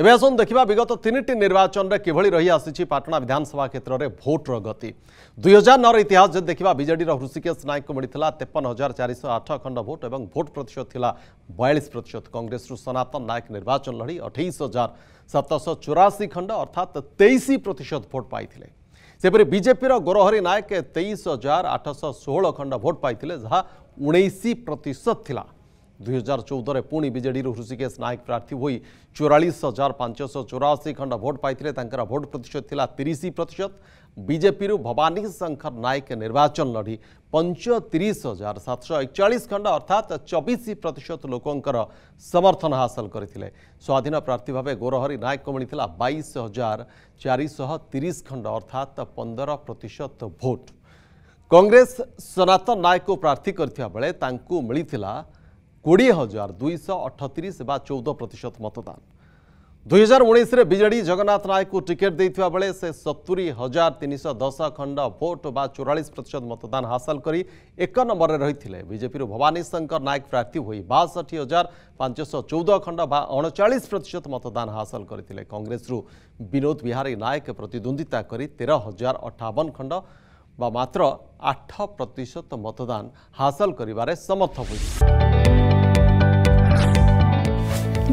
एवं आसन देखा विगत तीन टी निर्वाचन में किभली रही आसी पटना विधानसभा क्षेत्र में भोट्र गति दुई हजार नौ इतिहास जब देखा विजेड ऋषिकेश नायक को मिले तेपन हजार चार शौ आठ अखंड भोट और भोट प्रतिशत थी बयालीस प्रतिशत कंग्रेस सनातन नायक निर्वाचन लड़ी अठाई हजार सतश चौराशी खंड अर्थात तेईस प्रतिशत भोट पाई सेपरि बीजेपी गोरहरी नायक तेईस हजार आठश षोह खंड भोट पाई जहाँ उन्ईस प्रतिशत थिला दुई हजार चौदह पुणी विजेडी हृषिकेश नायक प्रार्थी हो चौरास हजार पांचश चौराशी खंड भोट पाई भोट प्रतिशत था तीस प्रतिशत बीजेपी भवानी शंकर नायक निर्वाचन लड़ी पंचतीस हजार सातश एकचाश खंड अर्थात चबीस प्रतिशत लोकंर समर्थन हासिल करते स्वाधीन प्रार्थी भाव गोरहरी नायक को मिलता बैश हजार चारिश तीस खंड अर्थात पंदर प्रतिशत भोट कांग्रेस सनातन नायक को प्रार्थी करता बेले मिलता কোড়িয়ে হাজার দুইশ অঠতিশ বা চৌদ প্রত মতদান দুই হাজার উনিশে বিজেডি জগন্নাথ নায়কু টিকেট দিয়ে বেড়ে সে সতুরি হাজার তিনশ দশ খণ্ড ভোট বা চৌরাশ প্রত মতদান হাসল করে এক নম্বরের রয়েছে বিজেপি ভবানী শঙ্কর নায়ক প্রার্থী হয়ে বাষঠি হাজার পাঁচশ চৌদ খণ্ড বা অণচাশ প্রত মতদান হাসল করে কংগ্রেস বিনোদ বিহারী নায়ক প্রতিদ্বন্দ্বিতা করে তের হাজার অঠাবন খণ্ড বা মাত্র আঠ প্রত মতদান হাসল করবার সমর্থ হয়েছে